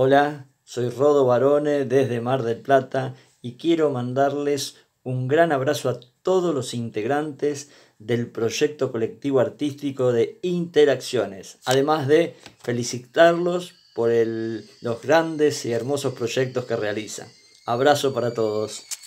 Hola, soy Rodo Barone desde Mar del Plata y quiero mandarles un gran abrazo a todos los integrantes del proyecto colectivo artístico de Interacciones, además de felicitarlos por los grandes y hermosos proyectos que realizan. Abrazo para todos.